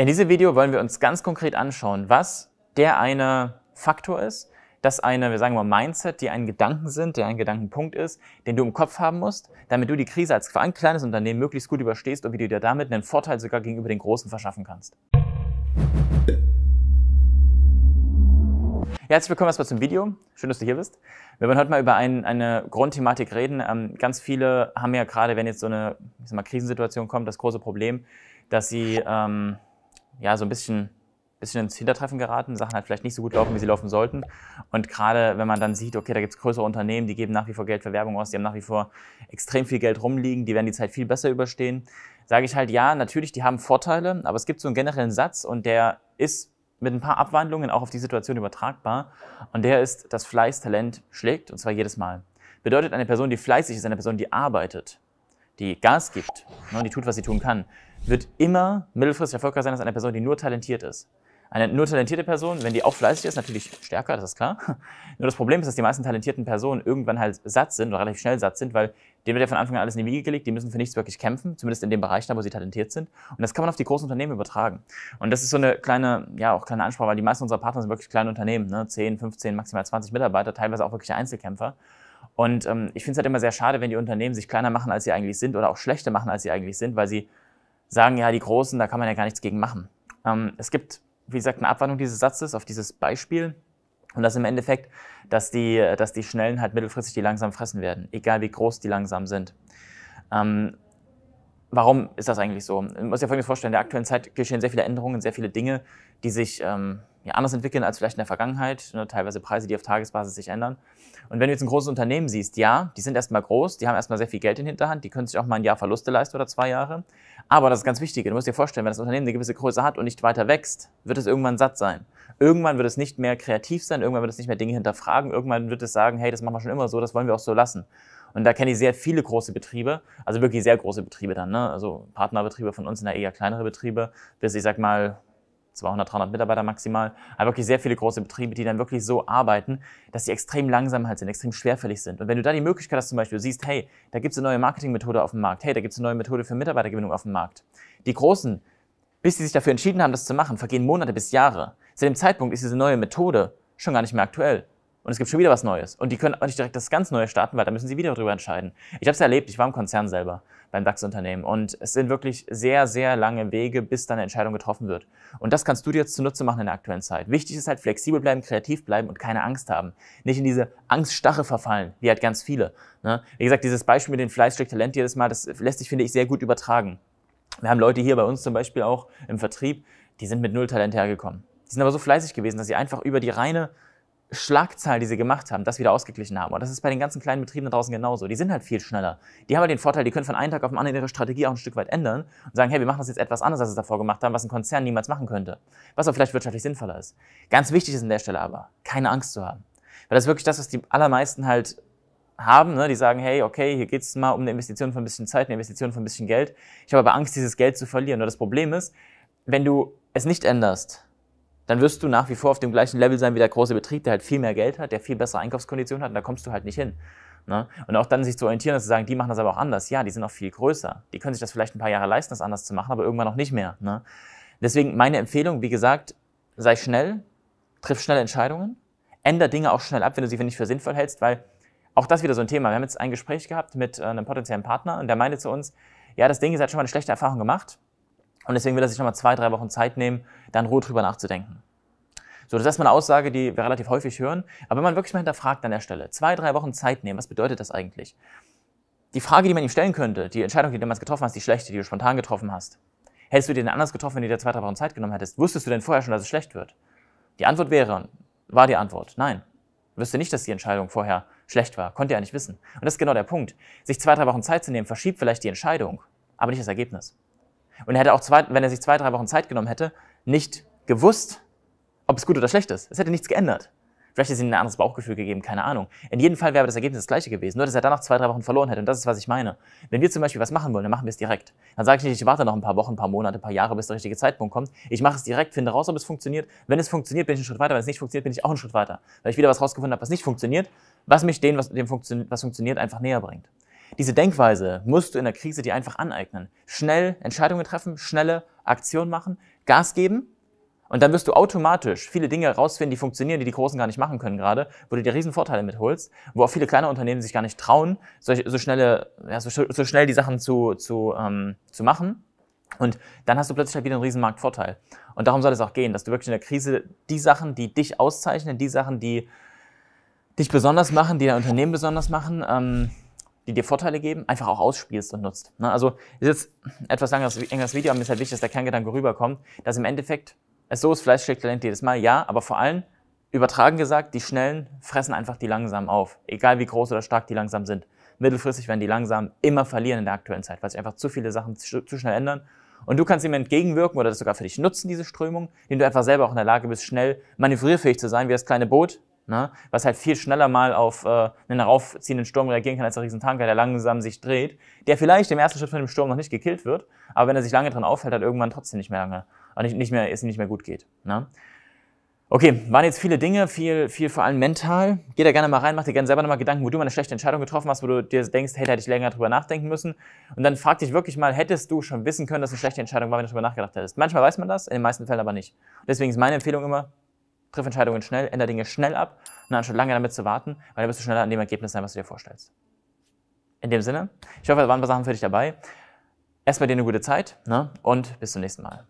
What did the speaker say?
In diesem Video wollen wir uns ganz konkret anschauen, was der eine Faktor ist, das eine, wir sagen mal, Mindset, die ein Gedanken sind, der ein Gedankenpunkt ist, den du im Kopf haben musst, damit du die Krise als ein kleines Unternehmen möglichst gut überstehst und wie du dir damit einen Vorteil sogar gegenüber den Großen verschaffen kannst. Herzlich willkommen erstmal zum Video. Schön, dass du hier bist. Wir wollen heute mal über ein, eine Grundthematik reden. Ähm, ganz viele haben ja gerade, wenn jetzt so eine ich sag mal, Krisensituation kommt, das große Problem, dass sie ähm, ja, so ein bisschen, bisschen ins Hintertreffen geraten, Sachen halt vielleicht nicht so gut laufen, wie sie laufen sollten. Und gerade wenn man dann sieht, okay, da gibt es größere Unternehmen, die geben nach wie vor Geld für Werbung aus, die haben nach wie vor extrem viel Geld rumliegen, die werden die Zeit viel besser überstehen, sage ich halt, ja, natürlich, die haben Vorteile, aber es gibt so einen generellen Satz und der ist mit ein paar Abwandlungen auch auf die Situation übertragbar. Und der ist, dass Fleiß Talent schlägt, und zwar jedes Mal. Bedeutet, eine Person, die fleißig ist, eine Person, die arbeitet, die Gas gibt, ne, die tut, was sie tun kann, wird immer mittelfristig erfolgreich sein als eine Person, die nur talentiert ist. Eine nur talentierte Person, wenn die auch fleißig ist, natürlich stärker, das ist klar. Nur das Problem ist, dass die meisten talentierten Personen irgendwann halt satt sind oder relativ schnell satt sind, weil denen wird ja von Anfang an alles in die Wiege gelegt, die müssen für nichts wirklich kämpfen, zumindest in dem Bereich da, wo sie talentiert sind. Und das kann man auf die großen Unternehmen übertragen. Und das ist so eine kleine, ja, auch kleine Ansprache, weil die meisten unserer Partner sind wirklich kleine Unternehmen, ne? 10, 15, maximal 20 Mitarbeiter, teilweise auch wirklich Einzelkämpfer. Und ähm, ich finde es halt immer sehr schade, wenn die Unternehmen sich kleiner machen, als sie eigentlich sind oder auch schlechter machen, als sie eigentlich sind, weil sie sagen, ja, die Großen, da kann man ja gar nichts gegen machen. Ähm, es gibt, wie gesagt, eine Abwandlung dieses Satzes auf dieses Beispiel. Und das im Endeffekt, dass die, dass die Schnellen halt mittelfristig die langsam fressen werden, egal wie groß die langsam sind. Ähm, warum ist das eigentlich so? Man muss sich ja folgendes vorstellen, in der aktuellen Zeit geschehen sehr viele Änderungen, sehr viele Dinge, die sich ähm, ja, anders entwickeln als vielleicht in der Vergangenheit. Ne, teilweise Preise, die auf Tagesbasis sich ändern. Und wenn du jetzt ein großes Unternehmen siehst, ja, die sind erstmal groß, die haben erstmal sehr viel Geld in Hinterhand, die können sich auch mal ein Jahr Verluste leisten oder zwei Jahre. Aber das ist ganz wichtig. Du musst dir vorstellen, wenn das Unternehmen eine gewisse Größe hat und nicht weiter wächst, wird es irgendwann satt sein. Irgendwann wird es nicht mehr kreativ sein, irgendwann wird es nicht mehr Dinge hinterfragen, irgendwann wird es sagen, hey, das machen wir schon immer so, das wollen wir auch so lassen. Und da kenne ich sehr viele große Betriebe, also wirklich sehr große Betriebe dann, ne? also Partnerbetriebe von uns sind ja eher kleinere Betriebe, bis ich sag mal 200, 300 Mitarbeiter maximal, aber wirklich sehr viele große Betriebe, die dann wirklich so arbeiten, dass sie extrem langsam halt sind, extrem schwerfällig sind. Und wenn du da die Möglichkeit hast, zum Beispiel, du siehst, hey, da gibt es eine neue Marketingmethode auf dem Markt, hey, da gibt es eine neue Methode für Mitarbeitergewinnung auf dem Markt. Die Großen, bis sie sich dafür entschieden haben, das zu machen, vergehen Monate bis Jahre. Zu dem Zeitpunkt ist diese neue Methode schon gar nicht mehr aktuell und es gibt schon wieder was Neues. Und die können auch nicht direkt das ganz Neue starten, weil da müssen sie wieder drüber entscheiden. Ich habe es erlebt, ich war im Konzern selber beim DAX-Unternehmen und es sind wirklich sehr, sehr lange Wege, bis dann eine Entscheidung getroffen wird. Und das kannst du dir jetzt zunutze machen in der aktuellen Zeit. Wichtig ist halt flexibel bleiben, kreativ bleiben und keine Angst haben. Nicht in diese Angststache verfallen, wie halt ganz viele. Ne? Wie gesagt, dieses Beispiel mit den Fleißstück Talent jedes Mal, das lässt sich, finde ich, sehr gut übertragen. Wir haben Leute hier bei uns zum Beispiel auch im Vertrieb, die sind mit null Talent hergekommen. Die sind aber so fleißig gewesen, dass sie einfach über die reine Schlagzahl, die sie gemacht haben, das wieder ausgeglichen haben. Und das ist bei den ganzen kleinen Betrieben da draußen genauso. Die sind halt viel schneller. Die haben halt den Vorteil, die können von einem Tag auf den anderen ihre Strategie auch ein Stück weit ändern und sagen, hey, wir machen das jetzt etwas anders, als wir es davor gemacht haben, was ein Konzern niemals machen könnte. Was auch vielleicht wirtschaftlich sinnvoller ist. Ganz wichtig ist an der Stelle aber, keine Angst zu haben. Weil das ist wirklich das, was die allermeisten halt haben, ne? die sagen, hey, okay, hier geht's mal um eine Investition von ein bisschen Zeit, eine Investition von ein bisschen Geld. Ich habe aber Angst, dieses Geld zu verlieren. Nur das Problem ist, wenn du es nicht änderst, dann wirst du nach wie vor auf dem gleichen Level sein wie der große Betrieb, der halt viel mehr Geld hat, der viel bessere Einkaufskonditionen hat und da kommst du halt nicht hin. Ne? Und auch dann sich zu orientieren und zu sagen, die machen das aber auch anders. Ja, die sind auch viel größer. Die können sich das vielleicht ein paar Jahre leisten, das anders zu machen, aber irgendwann auch nicht mehr. Ne? Deswegen meine Empfehlung, wie gesagt, sei schnell, triff schnelle Entscheidungen, änder Dinge auch schnell ab, wenn du sie für nicht für sinnvoll hältst, weil auch das wieder so ein Thema. Wir haben jetzt ein Gespräch gehabt mit äh, einem potenziellen Partner und der meinte zu uns, ja, das Ding, ihr habt schon mal eine schlechte Erfahrung gemacht. Und deswegen will er sich nochmal zwei, drei Wochen Zeit nehmen, dann in Ruhe drüber nachzudenken. So, das ist erstmal eine Aussage, die wir relativ häufig hören. Aber wenn man wirklich mal hinterfragt an der Stelle, zwei, drei Wochen Zeit nehmen, was bedeutet das eigentlich? Die Frage, die man ihm stellen könnte, die Entscheidung, die du damals getroffen hast, die schlechte, die du spontan getroffen hast, hättest du dir denn anders getroffen, wenn du dir zwei, drei Wochen Zeit genommen hättest? Wusstest du denn vorher schon, dass es schlecht wird? Die Antwort wäre, war die Antwort, nein. wüsste nicht, dass die Entscheidung vorher schlecht war. Konnte er nicht wissen. Und das ist genau der Punkt. Sich zwei, drei Wochen Zeit zu nehmen, verschiebt vielleicht die Entscheidung, aber nicht das Ergebnis. Und er hätte auch, zwei, wenn er sich zwei, drei Wochen Zeit genommen hätte, nicht gewusst, ob es gut oder schlecht ist. Es hätte nichts geändert. Vielleicht hätte es ihm ein anderes Bauchgefühl gegeben, keine Ahnung. In jedem Fall wäre das Ergebnis das gleiche gewesen, nur dass er danach zwei, drei Wochen verloren hätte. Und das ist, was ich meine. Wenn wir zum Beispiel was machen wollen, dann machen wir es direkt. Dann sage ich nicht, ich warte noch ein paar Wochen, ein paar Monate, ein paar Jahre, bis der richtige Zeitpunkt kommt. Ich mache es direkt, finde raus, ob es funktioniert. Wenn es funktioniert, bin ich einen Schritt weiter. Wenn es nicht funktioniert, bin ich auch einen Schritt weiter. Weil ich wieder was rausgefunden habe, was nicht funktioniert, was mich dem, was, dem Funktion was funktioniert, einfach näher bringt. Diese Denkweise musst du in der Krise dir einfach aneignen. Schnell Entscheidungen treffen, schnelle Aktionen machen, Gas geben und dann wirst du automatisch viele Dinge herausfinden, die funktionieren, die die Großen gar nicht machen können gerade, wo du dir riesen Vorteile mitholst, wo auch viele kleine Unternehmen sich gar nicht trauen, so, so schnelle, ja, so, so, schnell die Sachen zu, zu, ähm, zu machen. Und dann hast du plötzlich halt wieder einen riesen Marktvorteil. Und darum soll es auch gehen, dass du wirklich in der Krise die Sachen, die dich auszeichnen, die Sachen, die dich besonders machen, die dein Unternehmen besonders machen, ähm, die dir Vorteile geben, einfach auch ausspielst und nutzt. Ne? Also ist jetzt etwas langes, enges Video, aber mir ist halt wichtig, dass der Kerngedanke rüberkommt, dass im Endeffekt es so ist, Fleisch schlägt Talent jedes Mal, ja, aber vor allem, übertragen gesagt, die Schnellen fressen einfach die Langsamen auf, egal wie groß oder stark die langsam sind. Mittelfristig werden die Langsamen immer verlieren in der aktuellen Zeit, weil sich einfach zu viele Sachen zu, zu schnell ändern und du kannst ihm entgegenwirken oder das sogar für dich nutzen, diese Strömung, indem du einfach selber auch in der Lage bist, schnell manövrierfähig zu sein, wie das kleine Boot Ne? Was halt viel schneller mal auf äh, einen heraufziehenden Sturm reagieren kann als ein Riesentanker, der langsam sich dreht, der vielleicht im ersten Schritt von dem Sturm noch nicht gekillt wird, aber wenn er sich lange dran aufhält, hat irgendwann trotzdem nicht mehr lange, äh, nicht, nicht mehr, es ihm nicht mehr gut geht. Ne? Okay, waren jetzt viele Dinge, viel, viel vor allem mental. Geh da gerne mal rein, mach dir gerne selber nochmal Gedanken, wo du mal eine schlechte Entscheidung getroffen hast, wo du dir denkst, hey, da hätte ich länger drüber nachdenken müssen. Und dann frag dich wirklich mal, hättest du schon wissen können, dass es eine schlechte Entscheidung war, wenn du drüber nachgedacht hättest. Manchmal weiß man das, in den meisten Fällen aber nicht. Deswegen ist meine Empfehlung immer, triff Entscheidungen schnell, ändere Dinge schnell ab, und dann schon lange damit zu warten, weil dann bist du schneller an dem Ergebnis sein, was du dir vorstellst. In dem Sinne, ich hoffe, da waren ein paar Sachen für dich dabei. Erstmal dir eine gute Zeit ne? und bis zum nächsten Mal.